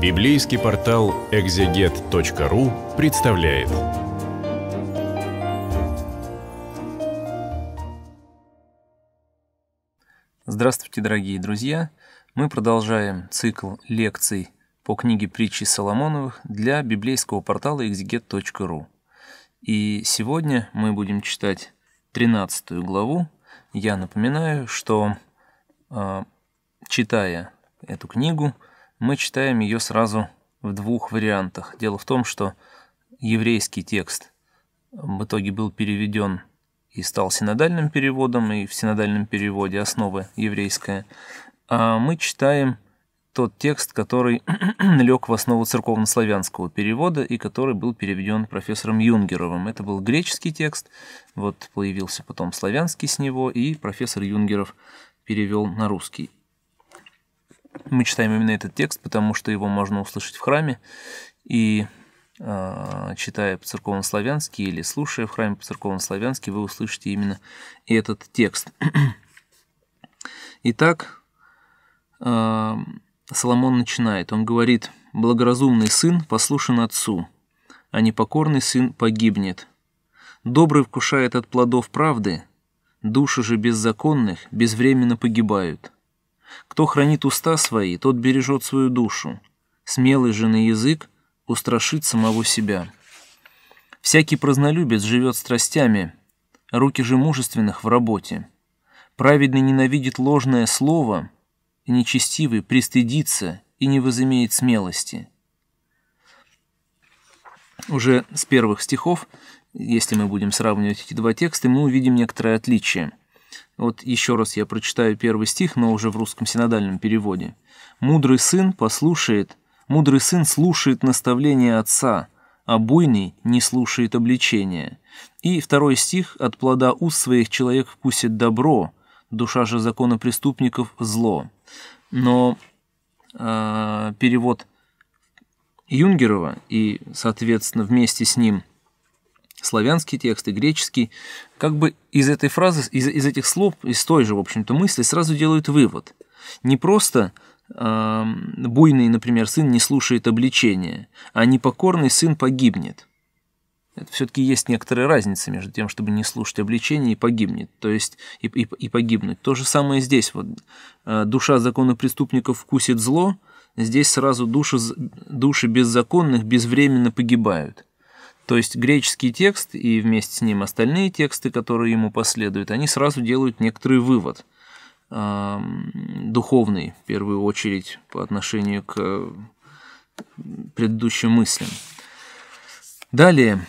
Библейский портал экзегет.ру представляет. Здравствуйте, дорогие друзья! Мы продолжаем цикл лекций по книге притчи Соломоновых для библейского портала экзегет.ру. И сегодня мы будем читать 13 главу. Я напоминаю, что а, читая эту книгу, мы читаем ее сразу в двух вариантах. Дело в том, что еврейский текст в итоге был переведен и стал синодальным переводом, и в синодальном переводе основа еврейская. А мы читаем тот текст, который лег в основу церковнославянского перевода и который был переведен профессором Юнгеровым. Это был греческий текст, вот появился потом славянский с него, и профессор Юнгеров перевел на русский. Мы читаем именно этот текст, потому что его можно услышать в храме, и а, читая по церковнославянски или слушая в храме по церковнославянски, вы услышите именно этот текст. Итак, а, Соломон начинает. Он говорит, «Благоразумный сын послушен отцу, а непокорный сын погибнет. Добрый вкушает от плодов правды, души же беззаконных безвременно погибают. Кто хранит уста свои, тот бережет свою душу. Смелый же на язык устрашит самого себя. Всякий празнолюбец живет страстями, руки же мужественных в работе. Праведный ненавидит ложное слово, и нечестивый пристыдится и не возымеет смелости. Уже с первых стихов, если мы будем сравнивать эти два текста, мы увидим некоторое отличие – вот еще раз я прочитаю первый стих, но уже в русском синодальном переводе. «Мудрый сын послушает, мудрый сын слушает наставление отца, а буйный не слушает обличения». И второй стих «От плода уст своих человек вкусит добро, душа же закона преступников – зло». Но э, перевод Юнгерова и, соответственно, вместе с ним – славянский текст и греческий, как бы из этой фразы, из, из этих слов, из той же, в общем-то, мысли сразу делают вывод. Не просто э, буйный, например, сын не слушает обличения, а непокорный сын погибнет. Это все-таки есть некоторая разница между тем, чтобы не слушать обличение и погибнет, то есть и, и, и погибнуть. То же самое здесь. Вот, э, душа закона преступников вкусит зло, здесь сразу души, души беззаконных безвременно погибают – то есть греческий текст и вместе с ним остальные тексты, которые ему последуют, они сразу делают некоторый вывод духовный, в первую очередь, по отношению к предыдущим мыслям. Далее.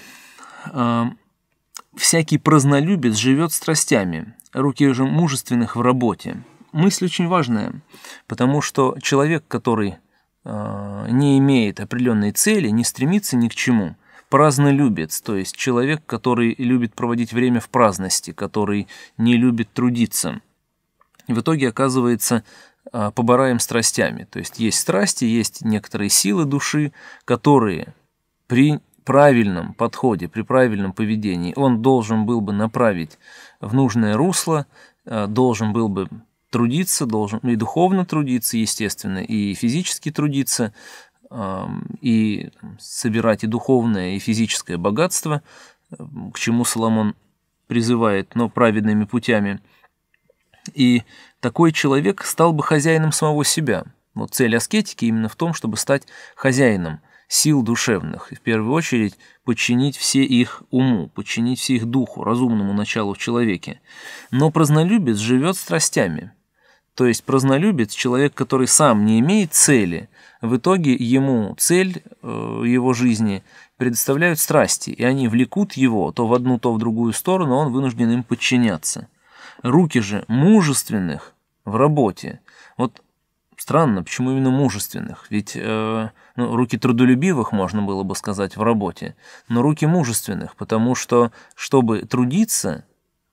Всякий празнолюбец живет страстями, руки же мужественных в работе. Мысль очень важная, потому что человек, который а, не имеет определенной цели, не стремится ни к чему, празднолюбец, то есть человек, который любит проводить время в праздности, который не любит трудиться. в итоге оказывается а, побораем страстями. То есть есть страсти, есть некоторые силы души, которые при правильном подходе, при правильном поведении он должен был бы направить в нужное русло, а, должен был бы трудиться, должен и духовно трудиться, естественно, и физически трудиться, и собирать и духовное, и физическое богатство, к чему Соломон призывает, но праведными путями. И такой человек стал бы хозяином самого себя. Но цель аскетики именно в том, чтобы стать хозяином сил душевных, и в первую очередь подчинить все их уму, подчинить все их духу, разумному началу в человеке. Но празднолюбец живет страстями – то есть празднолюбец – человек, который сам не имеет цели. В итоге ему цель э, его жизни предоставляют страсти, и они влекут его то в одну, то в другую сторону, он вынужден им подчиняться. Руки же мужественных в работе. Вот странно, почему именно мужественных? Ведь э, ну, руки трудолюбивых, можно было бы сказать, в работе, но руки мужественных, потому что, чтобы трудиться –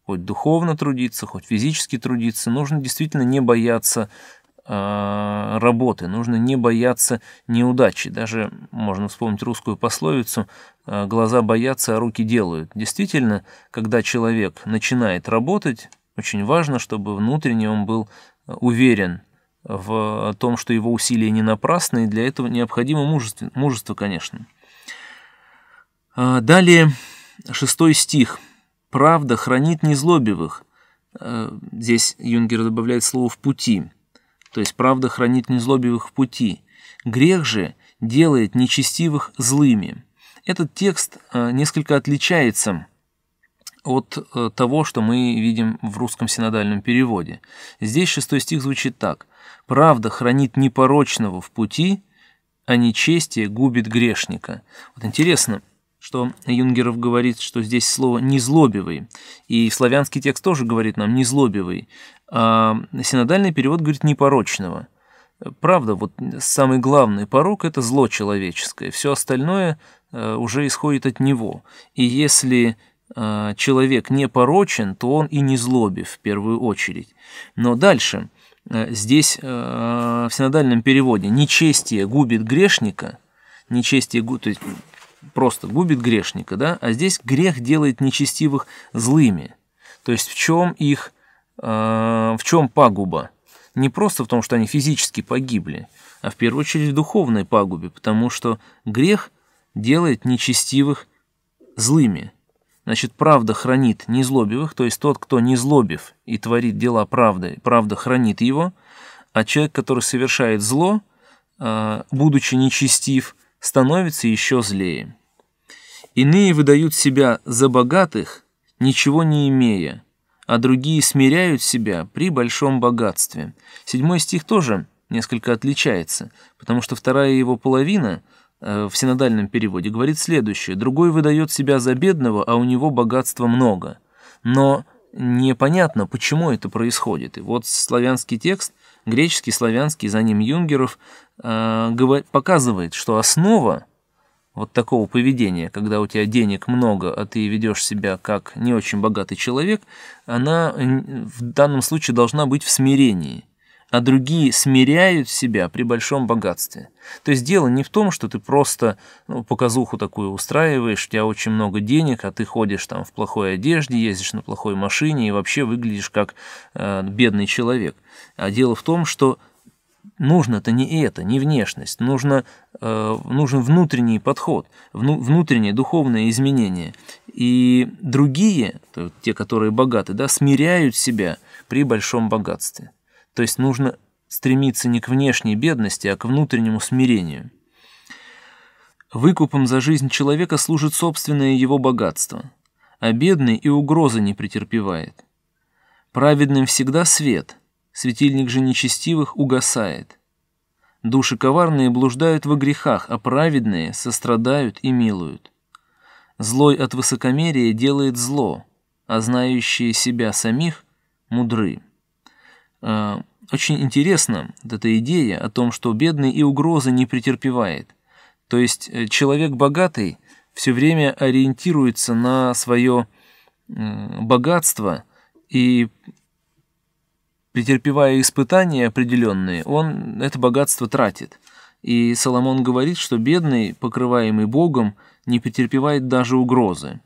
хоть духовно трудиться, хоть физически трудиться, нужно действительно не бояться э, работы, нужно не бояться неудачи. Даже можно вспомнить русскую пословицу а, «глаза боятся, а руки делают». Действительно, когда человек начинает работать, очень важно, чтобы внутренне он был а, уверен в том, что его усилия не напрасны, и для этого необходимо мужество, мужество конечно. Далее, шестой стих – правда хранит незлобивых. Э, здесь Юнгер добавляет слово «в пути». То есть правда хранит незлобивых в пути. Грех же делает нечестивых злыми. Этот текст э, несколько отличается от э, того, что мы видим в русском синодальном переводе. Здесь шестой стих звучит так. «Правда хранит непорочного в пути, а нечестие губит грешника». Вот интересно, что Юнгеров говорит, что здесь слово «незлобивый». И славянский текст тоже говорит нам «незлобивый». А синодальный перевод говорит «непорочного». Правда, вот самый главный порог – это зло человеческое. Все остальное э, уже исходит от него. И если э, человек не порочен, то он и не злобив в первую очередь. Но дальше, э, здесь в синодальном переводе «нечестие губит грешника», нечестие, то есть просто губит грешника, да, а здесь грех делает нечестивых злыми. То есть в чем их, э, в чем пагуба? Не просто в том, что они физически погибли, а в первую очередь в духовной пагубе, потому что грех делает нечестивых злыми. Значит, правда хранит незлобивых, то есть тот, кто незлобив и творит дела правды, правда хранит его, а человек, который совершает зло, э, будучи нечестив, становится еще злее. Иные выдают себя за богатых, ничего не имея, а другие смиряют себя при большом богатстве. Седьмой стих тоже несколько отличается, потому что вторая его половина э, в синодальном переводе говорит следующее. «Другой выдает себя за бедного, а у него богатства много». Но непонятно, почему это происходит. И вот славянский текст – греческий, славянский, за ним Юнгеров, э, показывает, что основа вот такого поведения, когда у тебя денег много, а ты ведешь себя как не очень богатый человек, она в данном случае должна быть в смирении а другие смиряют себя при большом богатстве. То есть дело не в том, что ты просто ну, показуху такую устраиваешь, у тебя очень много денег, а ты ходишь там в плохой одежде, ездишь на плохой машине и вообще выглядишь как э, бедный человек. А дело в том, что нужно-то не это, не внешность, нужно, э, нужен внутренний подход, вну, внутренние духовные изменения. И другие, те, которые богаты, да, смиряют себя при большом богатстве. То есть нужно стремиться не к внешней бедности, а к внутреннему смирению. Выкупом за жизнь человека служит собственное его богатство, а бедный и угрозы не претерпевает. Праведным всегда свет, светильник же нечестивых угасает. Души коварные блуждают во грехах, а праведные сострадают и милуют. Злой от высокомерия делает зло, а знающие себя самих мудры. Э, очень интересна вот эта идея о том, что бедный и угрозы не претерпевает. То есть э, человек богатый все время ориентируется на свое э, богатство и претерпевая испытания определенные, он это богатство тратит. И Соломон говорит, что бедный, покрываемый Богом, не претерпевает даже угрозы.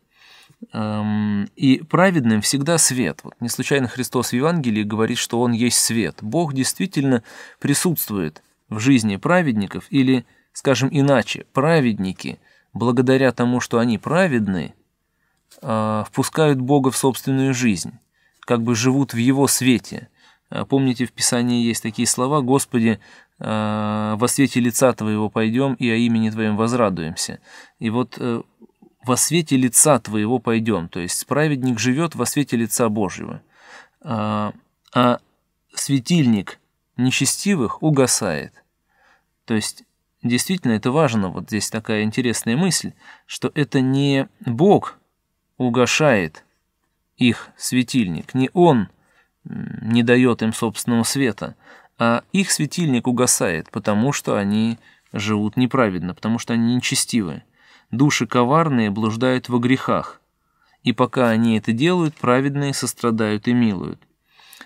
Эм, и праведным всегда свет. Вот не случайно Христос в Евангелии говорит, что Он есть свет. Бог действительно присутствует в жизни праведников, или, скажем иначе, праведники, благодаря тому, что они праведны, а, впускают Бога в собственную жизнь, как бы живут в Его свете. А, помните, в Писании есть такие слова «Господи, а, во свете лица Твоего пойдем и о имени Твоем возрадуемся». И вот э, во свете лица твоего пойдем. То есть праведник живет во свете лица Божьего. А, а светильник нечестивых угасает. То есть действительно это важно. Вот здесь такая интересная мысль, что это не Бог угашает их светильник, не Он не дает им собственного света, а их светильник угасает, потому что они живут неправедно, потому что они нечестивы. Души коварные блуждают во грехах, и пока они это делают, праведные сострадают и милуют.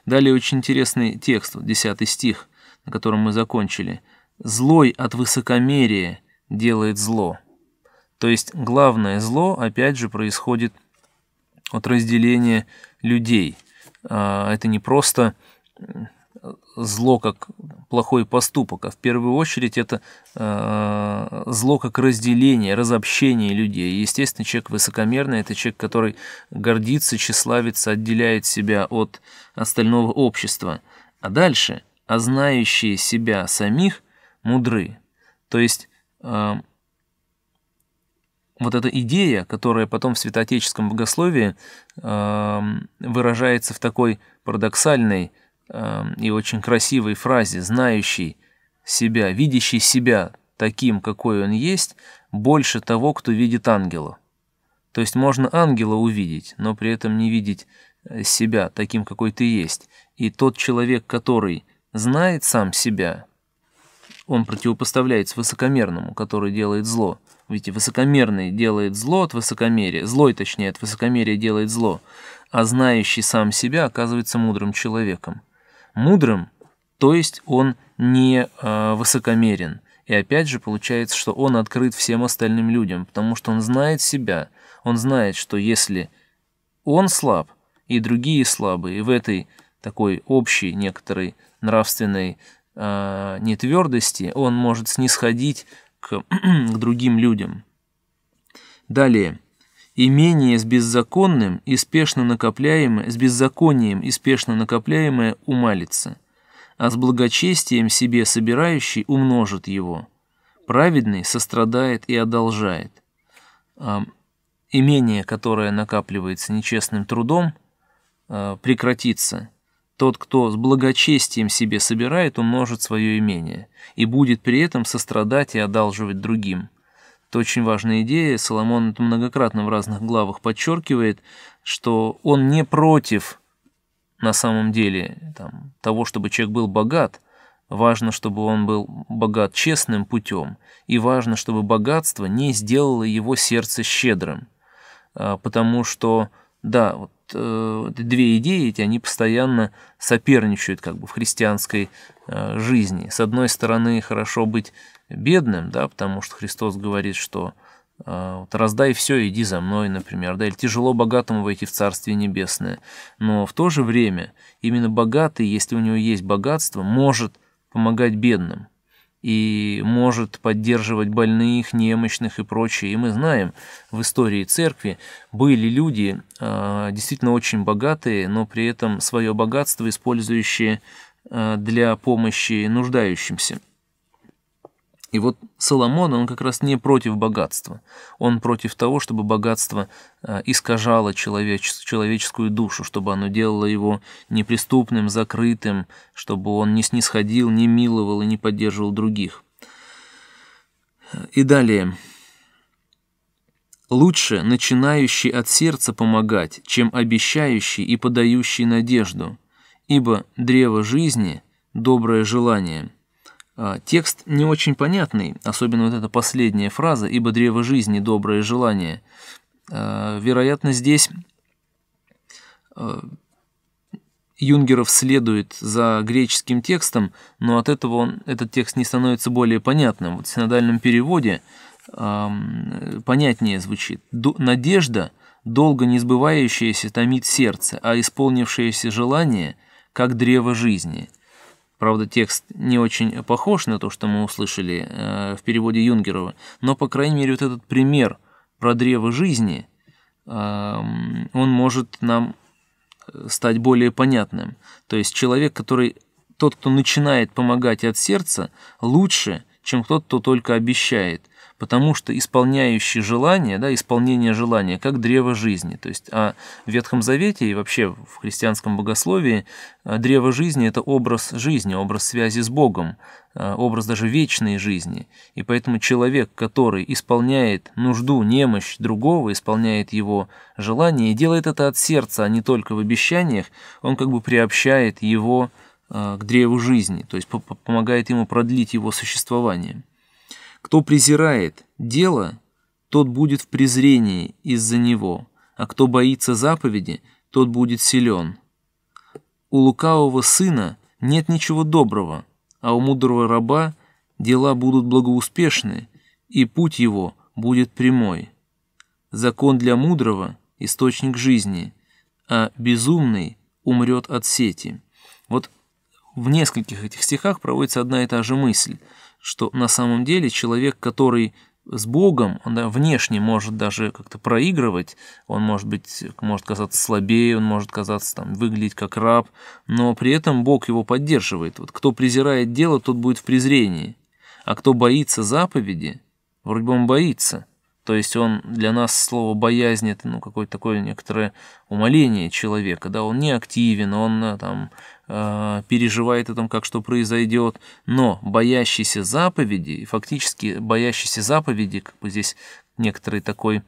Далее очень интересный текст, 10 стих, на котором мы закончили. «Злой от высокомерия делает зло». То есть главное зло, опять же, происходит от разделения людей. А, это не просто зло как плохой поступок, а в первую очередь это э, зло как разделение, разобщение людей. И, естественно, человек высокомерный, это человек, который гордится, тщеславится, отделяет себя от остального общества. А дальше, а знающие себя самих мудры. То есть э, вот эта идея, которая потом в святоотеческом богословии э, выражается в такой парадоксальной Эм, и очень красивой фразе «знающий себя, видящий себя таким, какой он есть, больше того, кто видит ангела». То есть можно ангела увидеть, но при этом не видеть э, себя таким, какой ты есть. И тот человек, который знает сам себя, он противопоставляется высокомерному, который делает зло. Видите, высокомерный делает зло от высокомерия, злой, точнее, от высокомерия делает зло, а знающий сам себя оказывается мудрым человеком мудрым, то есть он не э, высокомерен. И опять же получается, что он открыт всем остальным людям, потому что он знает себя. Он знает, что если он слаб, и другие слабые, и в этой такой общей некоторой нравственной э, нетвердости он может снисходить к, к другим людям. Далее имение с беззаконным и спешно накопляемое, с беззаконием и спешно накопляемое умалится, а с благочестием себе собирающий умножит его. Праведный сострадает и одолжает. А, имение, которое накапливается нечестным трудом, а, прекратится. Тот, кто с благочестием себе собирает, умножит свое имение и будет при этом сострадать и одалживать другим. Это очень важная идея. Соломон это многократно в разных главах подчеркивает, что он не против на самом деле там, того, чтобы человек был богат. Важно, чтобы он был богат честным путем. И важно, чтобы богатство не сделало его сердце щедрым. А, потому что, да, вот э, две идеи эти, они постоянно соперничают как бы в христианской э, жизни. С одной стороны, хорошо быть бедным, да, потому что Христос говорит, что э, вот, раздай все, иди за мной, например, да, или тяжело богатому войти в Царствие Небесное. Но в то же время именно богатый, если у него есть богатство, может помогать бедным и может поддерживать больных, немощных и прочее. И мы знаем, в истории церкви были люди э, действительно очень богатые, но при этом свое богатство использующие э, для помощи нуждающимся. И вот Соломон, он как раз не против богатства. Он против того, чтобы богатство а, искажало человечес человеческую душу, чтобы оно делало его неприступным, закрытым, чтобы он не снисходил, не миловал и не поддерживал других. И далее. Лучше начинающий от сердца помогать, чем обещающий и подающий надежду, ибо древо жизни – доброе желание – а, текст не очень понятный, особенно вот эта последняя фраза «Ибо древо жизни – доброе желание». А, вероятно, здесь а, Юнгеров следует за греческим текстом, но от этого он, этот текст не становится более понятным. Вот в синодальном переводе понятнее звучит. «Надежда, долго не сбывающаяся, томит сердце, а исполнившееся желание, как древо жизни». Правда, текст не очень похож на то, что мы услышали э, в переводе Юнгерова, но, по крайней мере, вот этот пример про древо жизни, эм, он может нам э, стать более понятным. То есть человек, который, тот, кто начинает помогать от сердца, лучше, чем тот, кто только обещает – потому что исполняющий желание, да, исполнение желания как древо жизни. То есть а в Ветхом Завете и вообще в христианском богословии а, древо жизни – это образ жизни, образ связи с Богом, а, образ даже вечной жизни. И поэтому человек, который исполняет нужду, немощь другого, исполняет его желание и делает это от сердца, а не только в обещаниях, он как бы приобщает его а, к древу жизни, то есть помогает ему продлить его существование. Кто презирает дело, тот будет в презрении из-за него, а кто боится заповеди, тот будет силен. У лукавого сына нет ничего доброго, а у мудрого раба дела будут благоуспешны, и путь его будет прямой. Закон для мудрого – источник жизни, а безумный умрет от сети. Вот в нескольких этих стихах проводится одна и та же мысль – что на самом деле человек, который с Богом, он да, внешне может даже как-то проигрывать, он может быть, может казаться слабее, он может казаться там, выглядеть как раб, но при этом Бог его поддерживает. Вот кто презирает дело, тот будет в презрении, а кто боится заповеди, вроде бы он боится. То есть он для нас слово боязнь это ну какое-то такое некоторое умоление человека, да, он не активен, он э, там Э, переживает о том, как что произойдет, но боящийся заповеди, фактически боящийся заповеди, как бы здесь некоторый такой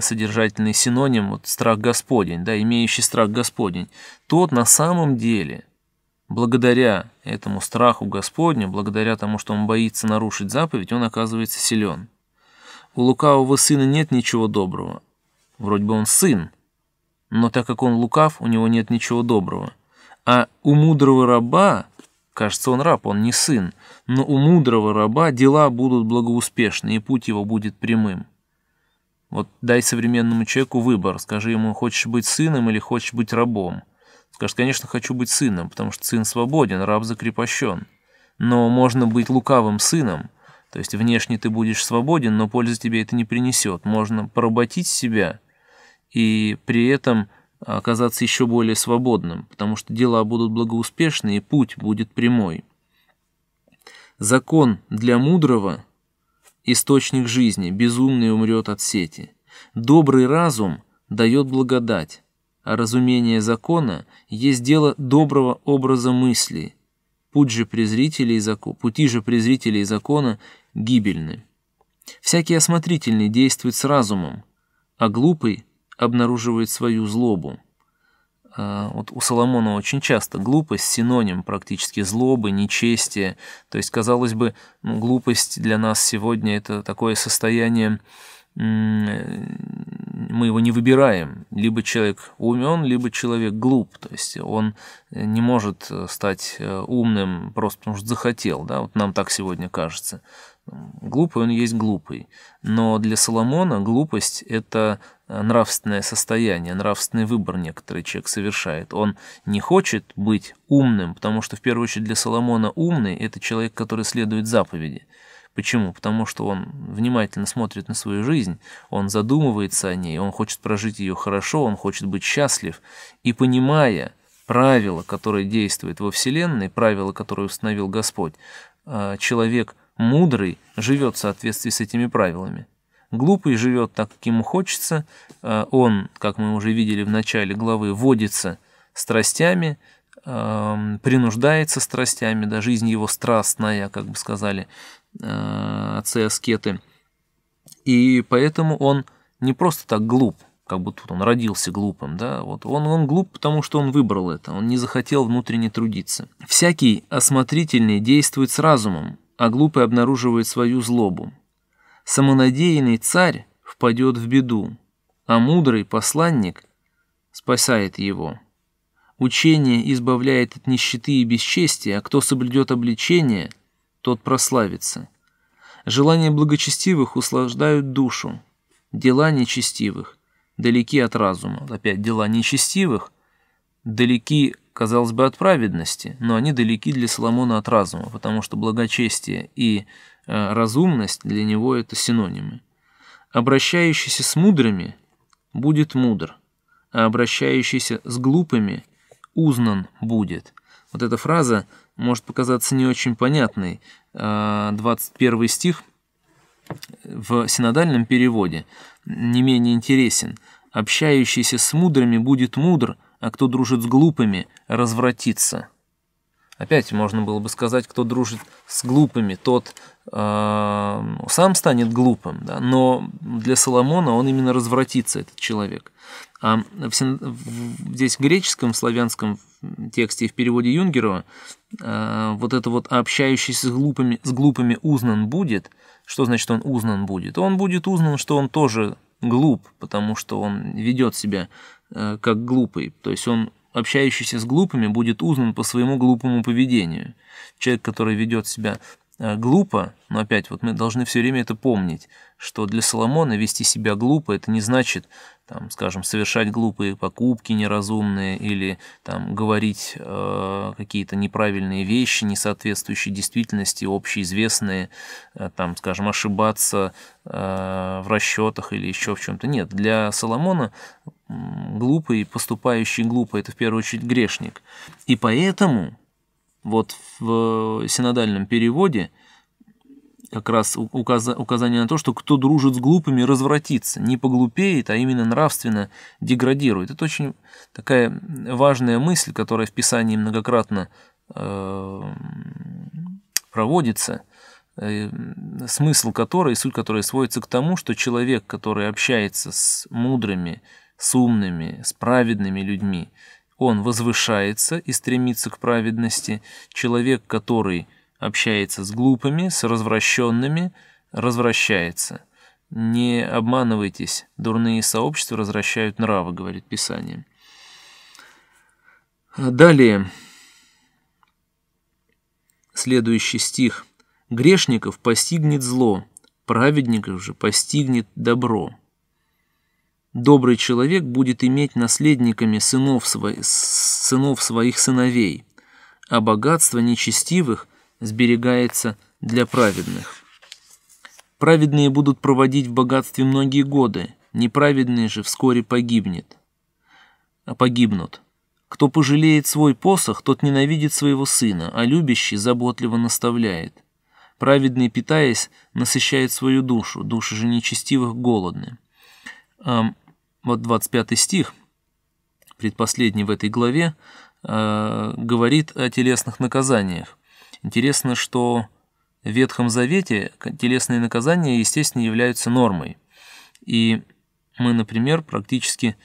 содержательный синоним, вот страх Господень, да, имеющий страх Господень, тот на самом деле, благодаря этому страху Господню, благодаря тому, что он боится нарушить заповедь, он оказывается силен. У лукавого сына нет ничего доброго. Вроде бы он сын, но так как он лукав, у него нет ничего доброго. А у мудрого раба, кажется, он раб, он не сын, но у мудрого раба дела будут благоуспешны, и путь его будет прямым. Вот дай современному человеку выбор, скажи ему, хочешь быть сыном или хочешь быть рабом. Скажет, конечно, хочу быть сыном, потому что сын свободен, раб закрепощен. Но можно быть лукавым сыном, то есть внешне ты будешь свободен, но пользы тебе это не принесет. Можно поработить себя и при этом оказаться еще более свободным, потому что дела будут благоуспешны и путь будет прямой. Закон для мудрого – источник жизни, безумный умрет от сети. Добрый разум дает благодать, а разумение закона есть дело доброго образа мысли. Путь же презрителей закон, пути же презрителей закона гибельны. Всякий осмотрительный действует с разумом, а глупый – обнаруживает свою злобу. А, вот у Соломона очень часто глупость синоним практически злобы, нечестия. То есть, казалось бы, ну, глупость для нас сегодня это такое состояние, мы его не выбираем. Либо человек умен, либо человек глуп. То есть он не может э, стать э, умным просто потому, что захотел. Да? Вот нам так сегодня кажется. Глупый он есть глупый. Но для Соломона глупость – это Э, нравственное состояние, нравственный выбор некоторый человек совершает. Он не хочет быть умным, потому что в первую очередь для Соломона умный – это человек, который следует заповеди. Почему? Потому что он внимательно смотрит на свою жизнь, он задумывается о ней, он хочет прожить ее хорошо, он хочет быть счастлив. И понимая правила, которые действуют во Вселенной, правила, которые установил Господь, э, человек мудрый живет в соответствии с этими правилами. Глупый живет так, как ему хочется. Э, он, как мы уже видели в начале главы, водится страстями, эм, принуждается страстями, да, жизнь его страстная, как бы сказали э, отцы аскеты. И поэтому он не просто так глуп, как будто он родился глупым, да, вот он, он глуп, потому что он выбрал это, он не захотел внутренне трудиться. Всякий осмотрительный действует с разумом, а глупый обнаруживает свою злобу. Самонадеянный царь впадет в беду, а мудрый посланник спасает его. Учение избавляет от нищеты и бесчестия, а кто соблюдет обличение, тот прославится. Желания благочестивых услаждают душу, дела нечестивых далеки от разума. Опять дела нечестивых далеки, казалось бы, от праведности, но они далеки для Соломона от разума, потому что благочестие и Э, разумность для него это синонимы. Обращающийся с мудрыми будет мудр, а обращающийся с глупыми узнан будет. Вот эта фраза может показаться не очень понятной. 21 э, стих в синодальном переводе не менее интересен. «Общающийся с мудрыми будет мудр, а кто дружит с глупыми, развратится». Опять можно было бы сказать, кто дружит с глупыми, тот э, сам станет глупым. Да? Но для Соломона он именно развратится, этот человек. А в, в, здесь в греческом, в славянском тексте и в переводе Юнгерова э, вот это вот «общающийся с глупыми, с глупыми узнан будет». Что значит «он узнан будет»? Он будет узнан, что он тоже глуп, потому что он ведет себя э, как глупый. То есть он общающийся с глупыми, будет узнан по своему глупому поведению. Человек, который ведет себя Э, глупо, но опять вот мы должны все время это помнить, что для Соломона вести себя глупо это не значит, там, скажем, совершать глупые покупки неразумные или там говорить э, какие-то неправильные вещи, не соответствующие действительности, общеизвестные, э, там, скажем, ошибаться э, в расчетах или еще в чем-то. Нет, для Соломона глупый, поступающий глупо, это в первую очередь грешник. И поэтому вот в э, синодальном переводе как раз указание на то, что кто дружит с глупыми, развратится, не поглупеет, а именно нравственно деградирует. Это очень такая важная мысль, которая в Писании многократно э, проводится, э, смысл которой, суть которой сводится к тому, что человек, который общается с мудрыми, с умными, с праведными людьми, он возвышается и стремится к праведности. Человек, который общается с глупыми, с развращенными, развращается. Не обманывайтесь, дурные сообщества развращают нравы, говорит Писание. Далее, следующий стих. Грешников постигнет зло, праведников же постигнет добро добрый человек будет иметь наследниками сынов, сво... сынов своих сыновей, а богатство нечестивых сберегается для праведных. Праведные будут проводить в богатстве многие годы, неправедные же вскоре погибнет. А погибнут. Кто пожалеет свой посох, тот ненавидит своего сына, а любящий заботливо наставляет. Праведный, питаясь, насыщает свою душу, души же нечестивых голодны вот 25 стих, предпоследний в этой главе, а, говорит о телесных наказаниях. Интересно, что в Ветхом Завете телесные наказания, естественно, являются нормой. И мы, например, практически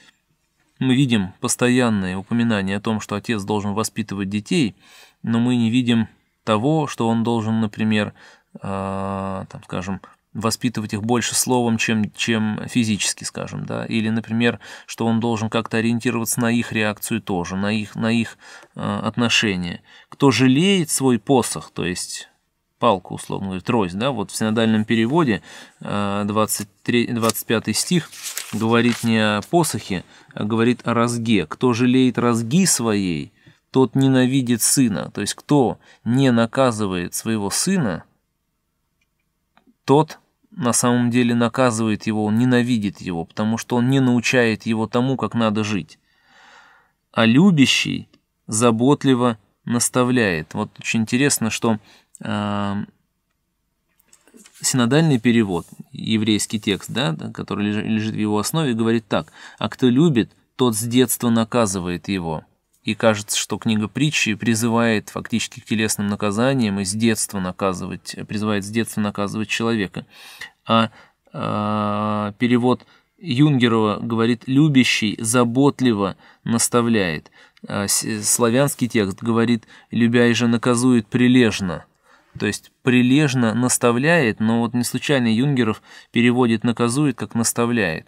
мы видим постоянные упоминания о том, что отец должен воспитывать детей, но мы не видим того, что он должен, например, э, там, скажем, воспитывать их больше словом, чем, чем физически, скажем, да, или, например, что он должен как-то ориентироваться на их реакцию тоже, на их, на их э, отношения. Кто жалеет свой посох, то есть палку, условно говоря, трость, да, вот в синодальном переводе э, 23, 25 стих говорит не о посохе, а говорит о разге. Кто жалеет разги своей, тот ненавидит сына. То есть, кто не наказывает своего сына, тот на самом деле наказывает его, он ненавидит его, потому что он не научает его тому, как надо жить. А любящий заботливо наставляет. Вот очень интересно, что э, синодальный перевод, еврейский текст, да, который лежит в его основе, говорит так, «А кто любит, тот с детства наказывает его». И кажется, что книга притчи призывает фактически к телесным наказаниям и с детства наказывать, призывает с детства наказывать человека. А, а перевод Юнгерова говорит «любящий, заботливо наставляет». А славянский текст говорит «любя и же наказует прилежно». То есть прилежно наставляет, но вот не случайно Юнгеров переводит «наказует» как «наставляет».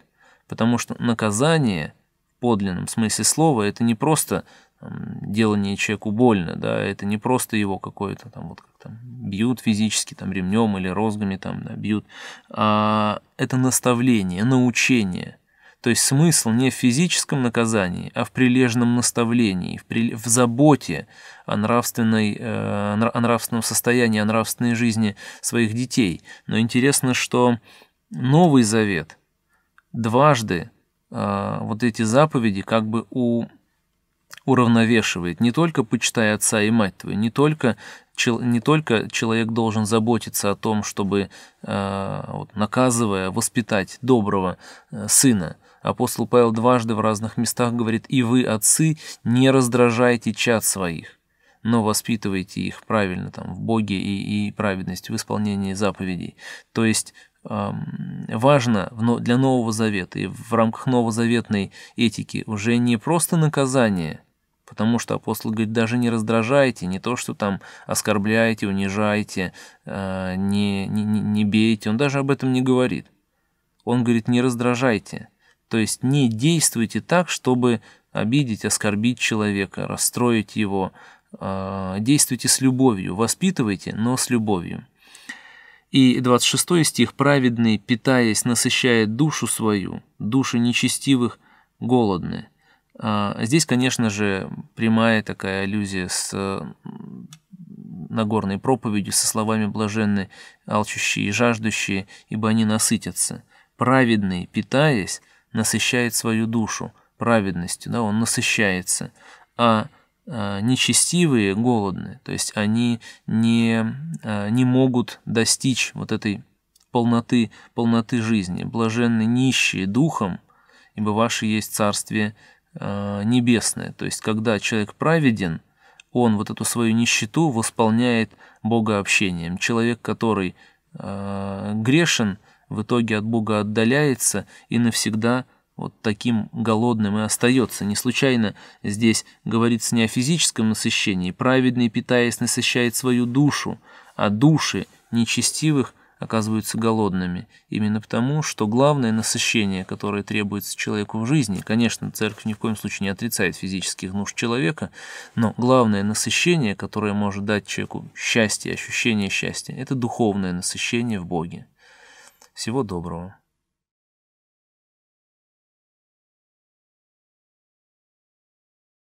Потому что наказание в подлинном смысле слова – это не просто делание человеку больно, да, это не просто его какое-то там вот как там бьют физически там ремнем или розгами там да, бьют, а это наставление, научение. То есть смысл не в физическом наказании, а в прилежном наставлении, в, при... в заботе о, нравственной, э, о нравственном состоянии, о нравственной жизни своих детей. Но интересно, что Новый Завет дважды а, вот эти заповеди как бы у уравновешивает. Не только почитай отца и мать твою, не только, не только человек должен заботиться о том, чтобы, э, вот, наказывая, воспитать доброго э, сына. Апостол Павел дважды в разных местах говорит, «И вы, отцы, не раздражайте чад своих, но воспитывайте их правильно там, в Боге и, и праведность, в исполнении заповедей». То есть важно для Нового Завета и в рамках новозаветной этики уже не просто наказание, потому что апостол говорит, даже не раздражайте, не то, что там оскорбляете, унижаете, а, не, не, не бейте, он даже об этом не говорит. Он говорит, не раздражайте, то есть не действуйте так, чтобы обидеть, оскорбить человека, расстроить его, а, действуйте с любовью, воспитывайте, но с любовью. И 26 стих «Праведный, питаясь, насыщает душу свою, души нечестивых голодны». А, здесь, конечно же, прямая такая аллюзия с э, Нагорной проповедью со словами «блаженны алчущие и жаждущие, ибо они насытятся». Праведный, питаясь, насыщает свою душу праведностью, да, он насыщается. А Э, нечестивые голодные, то есть они не, э, не могут достичь вот этой полноты, полноты жизни. Блаженны нищие духом, ибо ваше есть Царствие э, Небесное. То есть, когда человек праведен, он вот эту свою нищету восполняет богообщением. Человек, который грешен, в итоге от Бога отдаляется и навсегда – вот таким голодным и остается. Не случайно здесь говорится не о физическом насыщении. Праведный, питаясь, насыщает свою душу, а души нечестивых оказываются голодными. Именно потому, что главное насыщение, которое требуется человеку в жизни, конечно, церковь ни в коем случае не отрицает физических нужд человека, но главное насыщение, которое может дать человеку счастье, ощущение счастья, это духовное насыщение в Боге. Всего доброго.